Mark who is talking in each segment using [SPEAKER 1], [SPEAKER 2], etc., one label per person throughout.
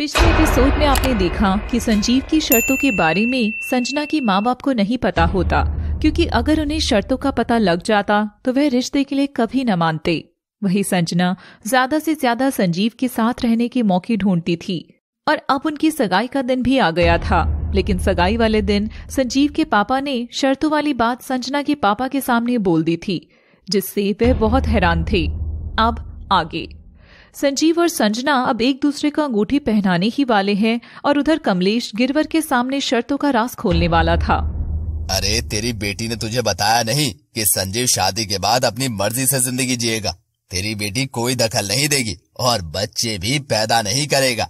[SPEAKER 1] पिछले एपिसोड में आपने देखा कि संजीव की शर्तों के बारे में संजना की माँ बाप को नहीं पता होता क्योंकि अगर उन्हें शर्तों का पता लग जाता तो वह रिश्ते के लिए कभी न मानते वही संजना ज्यादा से ज्यादा संजीव के साथ रहने के मौके ढूंढती थी और अब उनकी सगाई का दिन भी आ गया था लेकिन सगाई वाले दिन संजीव के पापा ने शर्तों वाली बात संजना के पापा के सामने बोल दी थी जिससे वह बहुत हैरान थे अब आगे संजीव और संजना अब एक दूसरे को अंगूठी पहनाने ही वाले हैं और उधर कमलेश गिरवर के सामने शर्तों का रास खोलने वाला था
[SPEAKER 2] अरे तेरी बेटी ने तुझे बताया नहीं कि संजीव शादी के बाद अपनी मर्जी से जिंदगी जिएगा तेरी बेटी कोई दखल नहीं देगी और बच्चे भी पैदा नहीं करेगा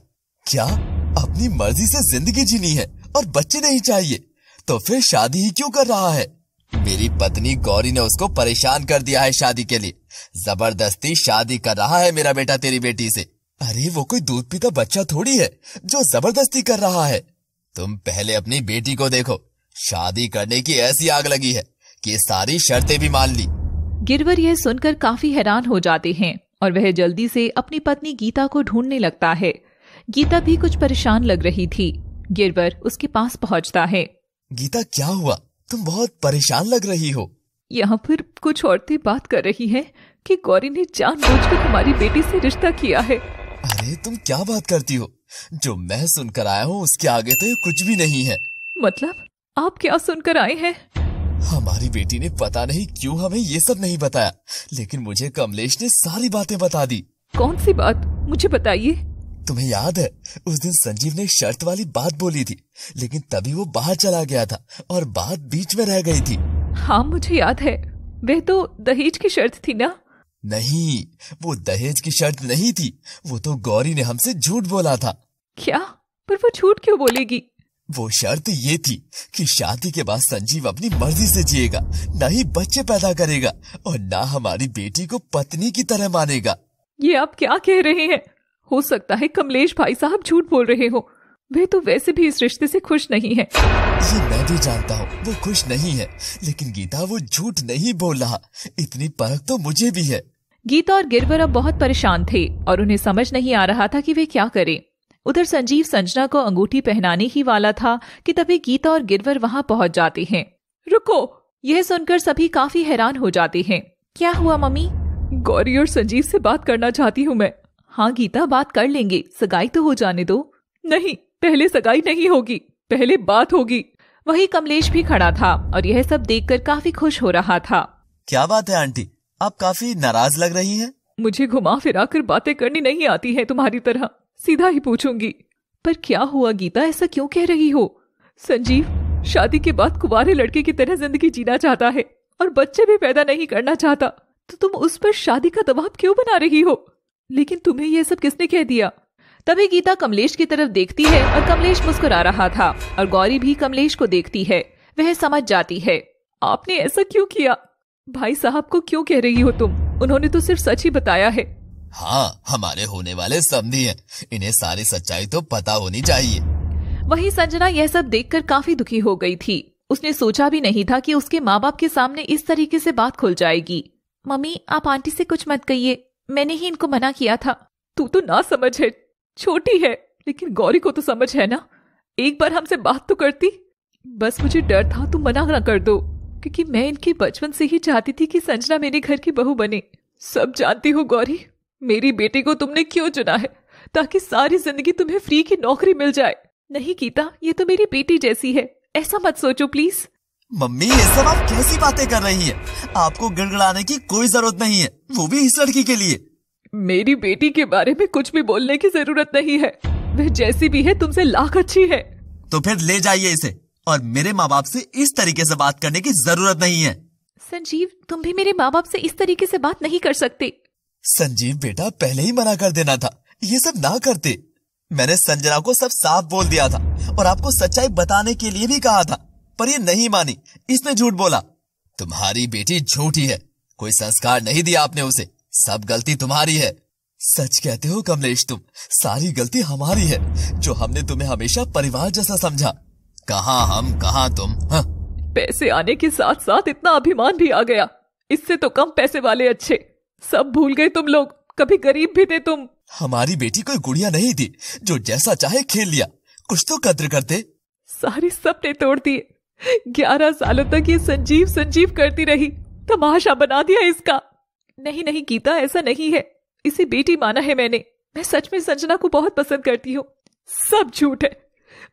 [SPEAKER 2] क्या अपनी मर्जी से जिंदगी जीनी है और बच्चे नहीं चाहिए तो फिर शादी ही क्यों कर रहा है मेरी पत्नी गौरी ने उसको परेशान कर दिया है शादी के लिए जबरदस्ती शादी कर रहा है मेरा बेटा तेरी बेटी से अरे वो कोई दूध पीता बच्चा थोड़ी है जो जबरदस्ती कर रहा है तुम पहले अपनी बेटी को देखो शादी करने की ऐसी आग लगी है कि सारी शर्तें भी मान ली
[SPEAKER 1] गिरवर यह सुनकर काफी हैरान हो जाते हैं और वह जल्दी से अपनी पत्नी गीता को ढूंढने लगता है गीता भी कुछ परेशान लग रही थी गिरवर उसके पास पहुंचता है
[SPEAKER 2] गीता क्या हुआ तुम बहुत परेशान लग रही हो
[SPEAKER 1] यहाँ पर कुछ औरतें बात कर रही हैं कि गौरी ने जानबूझकर हमारी बेटी से रिश्ता किया है अरे
[SPEAKER 2] तुम क्या बात करती हो जो मैं सुनकर आया हूँ उसके आगे तो कुछ भी नहीं है
[SPEAKER 1] मतलब आप क्या सुनकर आए हैं
[SPEAKER 2] हमारी बेटी ने पता नहीं क्यों हमें ये सब नहीं बताया लेकिन मुझे कमलेश ने सारी बातें बता दी कौन सी बात मुझे बताइए तुम्हें याद है उस दिन संजीव ने शर्त वाली बात बोली थी लेकिन तभी वो बाहर चला गया था और बात बीच में रह गई थी
[SPEAKER 1] हाँ मुझे याद है वह तो दहेज की शर्त थी ना
[SPEAKER 2] नहीं वो दहेज की शर्त नहीं थी वो तो गौरी ने हमसे झूठ बोला था
[SPEAKER 1] क्या पर वो झूठ क्यों बोलेगी
[SPEAKER 2] वो शर्त ये थी कि शादी के बाद संजीव अपनी मर्जी से जिएगा न ही बच्चे पैदा करेगा और न हमारी बेटी को पत्नी की तरह मानेगा
[SPEAKER 1] ये आप क्या कह रहे हैं हो सकता है कमलेश भाई साहब झूठ बोल रहे हो वे तो वैसे भी इस रिश्ते से खुश नहीं है ये
[SPEAKER 2] मैं भी जानता हूँ वो खुश नहीं है लेकिन गीता वो झूठ नहीं बोल रहा इतनी परख तो मुझे भी है
[SPEAKER 1] गीता और गिरवर अब बहुत परेशान थे और उन्हें समझ नहीं आ रहा था कि वे क्या करें उधर संजीव संजना को अंगूठी पहनाने ही वाला था कि तभी गीता और गिरवर वहाँ पहुँच जाते हैं रुको यह सुनकर सभी काफी हैरान हो जाते हैं क्या हुआ मम्मी गौरी और संजीव से बात करना चाहती हूँ मैं हाँ गीता बात कर लेंगे सगाई तो हो जाने दो नहीं पहले सगाई नहीं होगी पहले बात होगी वही कमलेश भी खड़ा था और यह सब कर काफी खुश हो रहा था
[SPEAKER 2] क्या बात है आंटी आप काफी नाराज लग रही हैं।
[SPEAKER 1] मुझे घुमा फिरा कर बातें करनी नहीं आती है तुम्हारी तरह सीधा ही पूछूंगी पर क्या हुआ गीता ऐसा क्यों कह रही हो संजीव शादी के बाद कुवारे लड़के की तरह जिंदगी जीना चाहता है और बच्चे भी पैदा नहीं करना चाहता तो तुम उस पर शादी का दबाव क्यों बना रही हो लेकिन तुम्हें यह सब किसने कह दिया तभी गीता कमलेश की तरफ देखती है और कमलेश मुस्कुरा रहा था और गौरी भी कमलेश को देखती है वह समझ जाती है आपने ऐसा क्यों किया भाई साहब को क्यों कह रही हो तुम उन्होंने तो सिर्फ सच ही बताया है
[SPEAKER 2] हाँ हमारे होने वाले समधी है इन्हें सारी सच्चाई तो पता होनी चाहिए
[SPEAKER 1] वही संजना यह सब कर काफी दुखी हो गयी थी उसने सोचा भी नहीं था की उसके माँ बाप के सामने इस तरीके ऐसी बात खुल जाएगी मम्मी आप आंटी ऐसी कुछ मत कहिए मैंने ही इनको मना किया था तू तो ना समझ है छोटी है लेकिन गौरी को तो समझ है ना एक बार हमसे बात तो करती बस मुझे डर था तू मना ना कर दो क्योंकि मैं इनके बचपन से ही चाहती थी कि संजना मेरे घर की बहू बने सब जानती हो गौरी मेरी बेटी को तुमने क्यों चुना है ताकि सारी जिंदगी तुम्हें फ्री की नौकरी मिल जाए नहीं गीता ये तो मेरी बेटी जैसी है ऐसा मत सोचो प्लीज
[SPEAKER 2] मम्मी ये सब आप कैसी बातें कर रही हैं? आपको गड़गड़ाने की कोई जरूरत नहीं है वो भी इस लड़की के लिए
[SPEAKER 1] मेरी बेटी के बारे में कुछ भी बोलने की जरूरत नहीं है वह जैसी भी है तुमसे लाख अच्छी है
[SPEAKER 2] तो फिर ले जाइए इसे और मेरे माँ बाप से इस तरीके से बात करने की जरूरत नहीं है
[SPEAKER 1] संजीव तुम भी मेरे माँ बाप से इस तरीके से बात नहीं कर सकते
[SPEAKER 2] संजीव बेटा पहले ही मना कर देना था ये सब ना करते मैंने संजना को सब साफ बोल दिया था और आपको सच्चाई बताने के लिए भी कहा था पर ये नहीं मानी इसने झूठ बोला तुम्हारी बेटी झूठी है कोई संस्कार नहीं दिया आपने उसे सब गलती तुम्हारी है सच कहते हो कमलेश तुम सारी गलती हमारी है जो हमने तुम्हें हमेशा परिवार जैसा समझा कहा हम कहा तुम हा?
[SPEAKER 1] पैसे आने के साथ साथ इतना अभिमान भी आ गया इससे तो कम पैसे वाले अच्छे सब भूल गए तुम लोग कभी गरीब भी थे तुम
[SPEAKER 2] हमारी बेटी कोई गुड़िया नहीं थी जो
[SPEAKER 1] जैसा चाहे खेल लिया कुछ तो कद्र करते सारी सपने तोड़ दिए ग्यारह सालों तक ये संजीव संजीव करती रही तमाशा बना दिया इसका नहीं नहीं गीता ऐसा नहीं है इसे बेटी माना है मैंने मैं सच में संजना को बहुत पसंद करती हूँ सब झूठ है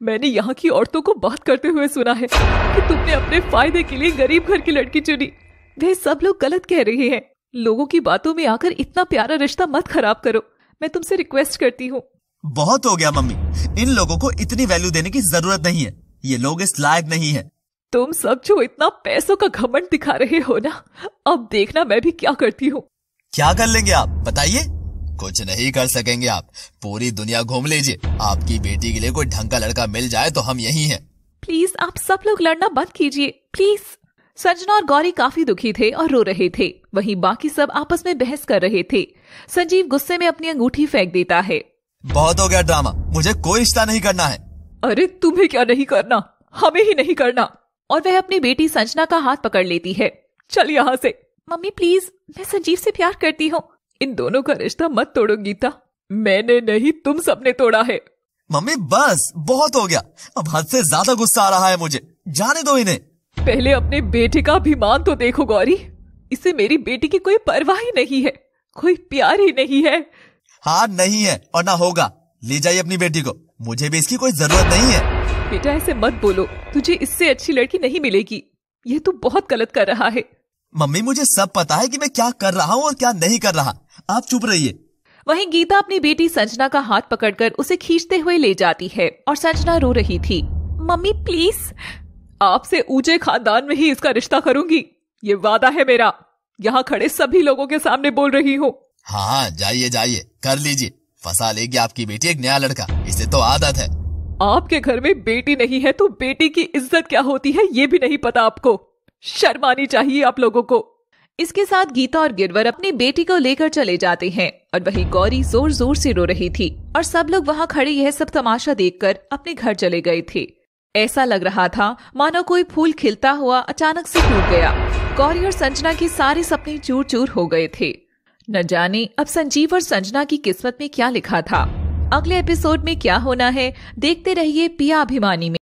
[SPEAKER 1] मैंने यहाँ की औरतों को बात करते हुए सुना है कि तुमने अपने फायदे के लिए गरीब घर की लड़की चुनी वे सब लोग गलत कह रहे हैं लोगों की बातों में आकर इतना प्यारा रिश्ता मत खराब करो मैं तुमसे रिक्वेस्ट करती हूँ बहुत हो गया
[SPEAKER 2] मम्मी इन लोगों को इतनी वैल्यू देने की जरूरत नहीं है ये लोग इस लायक नहीं है
[SPEAKER 1] तुम सब जो इतना पैसों का घमंड दिखा रहे हो ना अब देखना मैं भी क्या करती हूँ
[SPEAKER 2] क्या कर लेंगे आप बताइए कुछ नहीं कर सकेंगे आप पूरी दुनिया घूम लीजिए आपकी बेटी के लिए कोई ढंग का लड़का मिल जाए तो हम यही हैं।
[SPEAKER 1] प्लीज आप सब लोग लड़ना बंद कीजिए प्लीज संजना और गौरी काफी दुखी थे और रो रहे थे वहीं बाकी सब आपस में बहस कर रहे थे संजीव गुस्से में अपनी अंगूठी फेंक देता है
[SPEAKER 2] बहुत हो गया ड्रामा मुझे
[SPEAKER 1] कोई रिश्ता नहीं करना है अरे तुम्हें क्या नहीं करना हमें ही नहीं करना और वह अपनी बेटी संजना का हाथ पकड़ लेती है चल यहाँ से मम्मी प्लीज मैं संजीव से प्यार करती हूँ इन दोनों का रिश्ता मत तोड़ो गीता मैंने नहीं तुम सबने तोड़ा है
[SPEAKER 2] मम्मी बस बहुत हो गया अब हद से ज्यादा गुस्सा आ रहा है मुझे जाने दो इन्हें
[SPEAKER 1] पहले अपने बेटे का अभिमान तो देखो गौरी इसे मेरी बेटी की कोई परवाह ही नहीं है कोई प्यार ही नहीं है
[SPEAKER 2] हाँ नहीं है और ना होगा ले जाइए अपनी बेटी को मुझे भी इसकी कोई जरूरत नहीं है
[SPEAKER 1] बेटा ऐसे मत बोलो तुझे इससे अच्छी लड़की नहीं मिलेगी ये तू बहुत गलत कर रहा है
[SPEAKER 2] मम्मी मुझे सब पता है कि मैं क्या कर रहा हूँ और क्या नहीं कर रहा आप चुप रहिए
[SPEAKER 1] वहीं गीता अपनी बेटी संजना का हाथ पकड़कर उसे खींचते हुए ले जाती है और संजना रो रही थी मम्मी प्लीज आपसे ऊंचे खानदान में ही इसका रिश्ता करूंगी ये वादा है मेरा यहाँ खड़े सभी लोगों के सामने बोल रही हूँ
[SPEAKER 2] हाँ, हाँ जाइए जाइए कर लीजिए फंसा लेगी आपकी बेटी एक नया लड़का इसे
[SPEAKER 1] तो आदत है आपके घर में बेटी नहीं है तो बेटी की इज्जत क्या होती है ये भी नहीं पता आपको शर्मानी चाहिए आप लोगों को इसके साथ गीता और गिरवर अपनी बेटी को लेकर चले जाते हैं और वही गौरी जोर जोर से रो रही थी और सब लोग वहाँ खड़े यह सब तमाशा कर अपने घर चले गए थे ऐसा लग रहा था मानो कोई फूल खिलता हुआ अचानक से टूट गया गौरी और संजना के सारे सपने चूर चूर हो गए थे न जाने अब संजीव और संजना की किस्मत में क्या लिखा था अगले एपिसोड में क्या होना है देखते रहिए पिया अभिमानी में